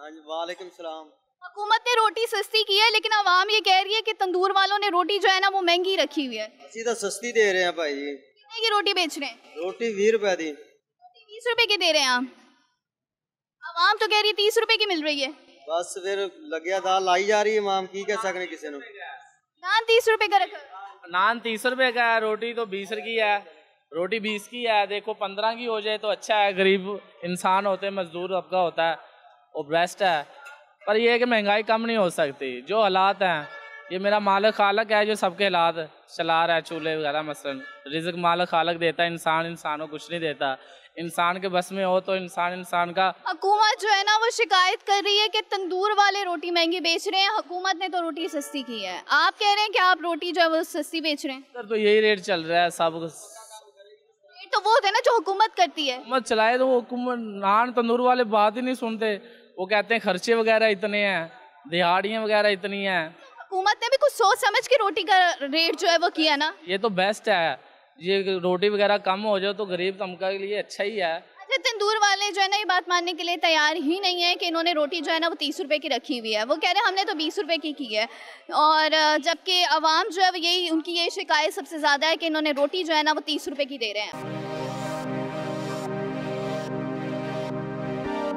हाँ हुकूमत ने रोटी सस्ती की है लेकिन आवाम ये कह रही है की तंदूर वालों ने रोटी जो है ना वो महंगी रखी हुई है सीधा तो सस्ती दे रहे हैं भाई कितने की रोटी बेच रहे हैं रोटी बीस रूपए दी बीस रूपए की दे रहे हैं आप आवाम तो कह रही है तीस रूपए की मिल रही है बस फिर लगे दाल लाई जा रही है माम की कह सकने किसी नान तीस रूपए का रखा नान तीस रूपए का है रोटी तो बीस की है रोटी बीस की है देखो पंद्रह की हो जाए तो अच्छा है गरीब इंसान होते मजदूर आपका होता है वो बेस्ट है पर यह है कि महंगाई कम नहीं हो सकती जो हालात हैं ये मेरा मालक खालक है जो सबके हालात चला रहा है चूल्हे वगैरह मसलन रिजक मालक खालक देता है इंसान इंसान को कुछ नहीं देता इंसान के बस में हो तो इंसान इंसान का हुकूमत जो है ना वो शिकायत कर रही है कि तंदूर वाले रोटी महंगी बेच रहे हैं हुकूमत ने तो रोटी सस्ती की है आप कह रहे हैं कि आप रोटी जो है वो सस्ती बेच रहे हैं सर तो यही रेट चल रहा है सब तो वो होते ना जो हुकूमत करती है हुकूमत चलाए तो वो नान तंदूर वाले बात ही नहीं सुनते वो कहते हैं खर्चे वगैरह इतने हैं दिहाड़ियाँ वगैरह इतनी हैं हुकूमत ने भी कुछ सोच समझ के रोटी का रेट जो है वो किया ना ये तो बेस्ट है ये रोटी वगैरह कम हो जाए तो गरीब तमका तो के लिए अच्छा ही है अच्छा, तंदूर वाले जो है ना ये बात मानने के लिए तैयार ही नहीं है कि इन्होंने रोटी जो है ना वो तीस रुपए की रखी हुई है वो कह रहे हैं हमने तो बीस रुपए की की है और जबकि आवाम जो है वो यही उनकी यही शिकायत सबसे ज़्यादा है कि इन्होंने रोटी जो है ना वो तीस रुपए की दे रहे हैं